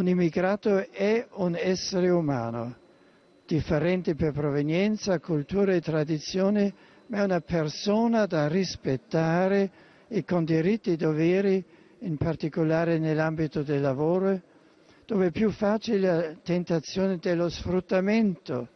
Un immigrato è un essere umano, differente per provenienza, cultura e tradizione, ma è una persona da rispettare e con diritti e doveri, in particolare nell'ambito del lavoro, dove è più facile la tentazione dello sfruttamento